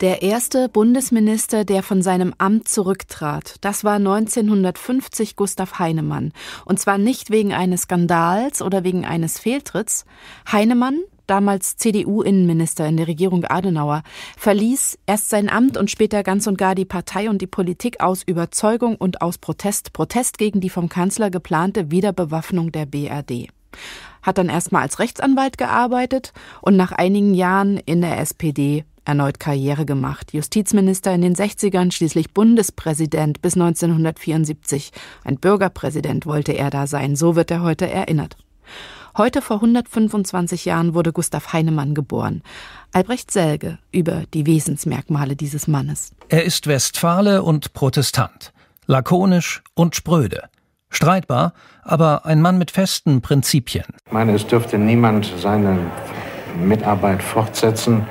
Der erste Bundesminister, der von seinem Amt zurücktrat, das war 1950 Gustav Heinemann. Und zwar nicht wegen eines Skandals oder wegen eines Fehltritts. Heinemann, damals CDU-Innenminister in der Regierung Adenauer, verließ erst sein Amt und später ganz und gar die Partei und die Politik aus Überzeugung und aus Protest, Protest gegen die vom Kanzler geplante Wiederbewaffnung der BRD. Hat dann erstmal als Rechtsanwalt gearbeitet und nach einigen Jahren in der SPD erneut Karriere gemacht, Justizminister in den 60ern, schließlich Bundespräsident bis 1974. Ein Bürgerpräsident wollte er da sein, so wird er heute erinnert. Heute vor 125 Jahren wurde Gustav Heinemann geboren. Albrecht Selge über die Wesensmerkmale dieses Mannes. Er ist Westfale und Protestant, lakonisch und spröde. Streitbar, aber ein Mann mit festen Prinzipien. Ich meine, es dürfte niemand seinen Mitarbeit fortsetzen,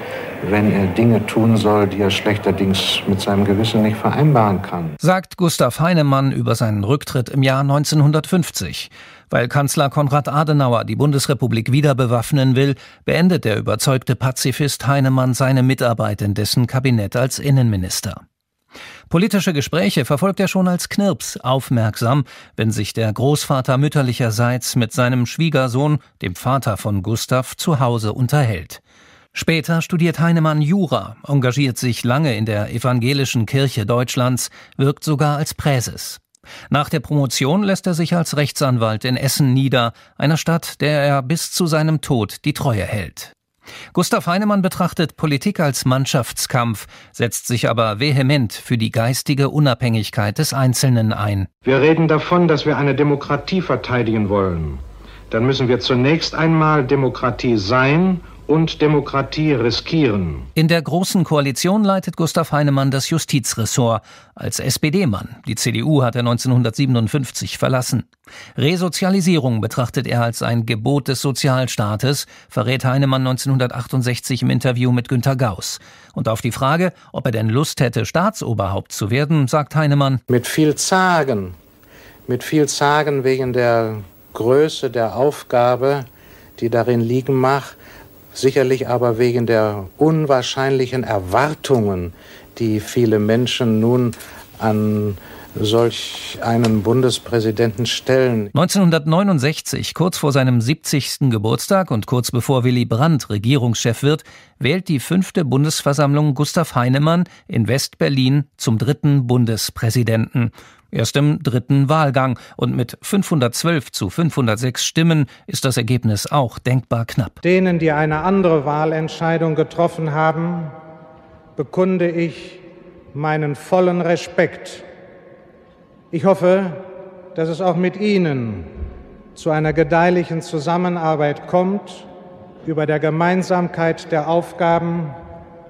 wenn er Dinge tun soll, die er schlechterdings mit seinem Gewissen nicht vereinbaren kann. Sagt Gustav Heinemann über seinen Rücktritt im Jahr 1950. Weil Kanzler Konrad Adenauer die Bundesrepublik wieder bewaffnen will, beendet der überzeugte Pazifist Heinemann seine Mitarbeit in dessen Kabinett als Innenminister. Politische Gespräche verfolgt er schon als Knirps aufmerksam, wenn sich der Großvater mütterlicherseits mit seinem Schwiegersohn, dem Vater von Gustav, zu Hause unterhält. Später studiert Heinemann Jura, engagiert sich lange in der evangelischen Kirche Deutschlands, wirkt sogar als Präses. Nach der Promotion lässt er sich als Rechtsanwalt in Essen nieder, einer Stadt, der er bis zu seinem Tod die Treue hält. Gustav Heinemann betrachtet Politik als Mannschaftskampf, setzt sich aber vehement für die geistige Unabhängigkeit des Einzelnen ein. Wir reden davon, dass wir eine Demokratie verteidigen wollen. Dann müssen wir zunächst einmal Demokratie sein und Demokratie riskieren. In der Großen Koalition leitet Gustav Heinemann das Justizressort als SPD-Mann. Die CDU hat er 1957 verlassen. Resozialisierung betrachtet er als ein Gebot des Sozialstaates, verrät Heinemann 1968 im Interview mit Günter Gauss. Und auf die Frage, ob er denn Lust hätte, Staatsoberhaupt zu werden, sagt Heinemann: Mit viel Zagen, mit viel Zagen wegen der Größe der Aufgabe, die darin liegen mag, sicherlich aber wegen der unwahrscheinlichen Erwartungen, die viele Menschen nun an solch einen Bundespräsidenten stellen. 1969, kurz vor seinem 70. Geburtstag und kurz bevor Willy Brandt Regierungschef wird, wählt die fünfte Bundesversammlung Gustav Heinemann in West-Berlin zum dritten Bundespräsidenten. Erst im dritten Wahlgang und mit 512 zu 506 Stimmen ist das Ergebnis auch denkbar knapp. Denen, die eine andere Wahlentscheidung getroffen haben, bekunde ich meinen vollen Respekt ich hoffe, dass es auch mit Ihnen zu einer gedeihlichen Zusammenarbeit kommt über der Gemeinsamkeit der Aufgaben,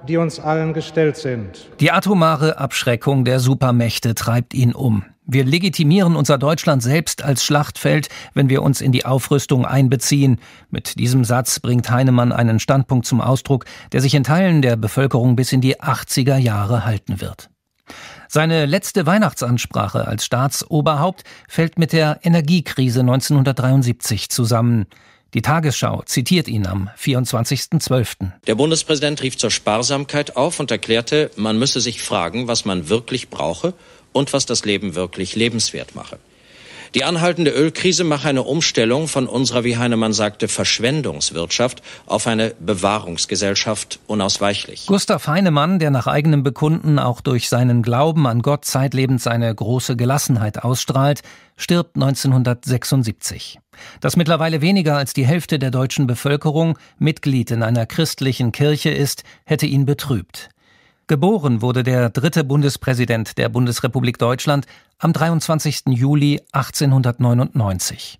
die uns allen gestellt sind. Die atomare Abschreckung der Supermächte treibt ihn um. Wir legitimieren unser Deutschland selbst als Schlachtfeld, wenn wir uns in die Aufrüstung einbeziehen. Mit diesem Satz bringt Heinemann einen Standpunkt zum Ausdruck, der sich in Teilen der Bevölkerung bis in die 80er Jahre halten wird. Seine letzte Weihnachtsansprache als Staatsoberhaupt fällt mit der Energiekrise 1973 zusammen. Die Tagesschau zitiert ihn am 24.12. Der Bundespräsident rief zur Sparsamkeit auf und erklärte, man müsse sich fragen, was man wirklich brauche und was das Leben wirklich lebenswert mache. Die anhaltende Ölkrise mache eine Umstellung von unserer, wie Heinemann sagte, Verschwendungswirtschaft auf eine Bewahrungsgesellschaft unausweichlich. Gustav Heinemann, der nach eigenem Bekunden auch durch seinen Glauben an Gott zeitlebens eine große Gelassenheit ausstrahlt, stirbt 1976. Dass mittlerweile weniger als die Hälfte der deutschen Bevölkerung Mitglied in einer christlichen Kirche ist, hätte ihn betrübt. Geboren wurde der dritte Bundespräsident der Bundesrepublik Deutschland am 23. Juli 1899.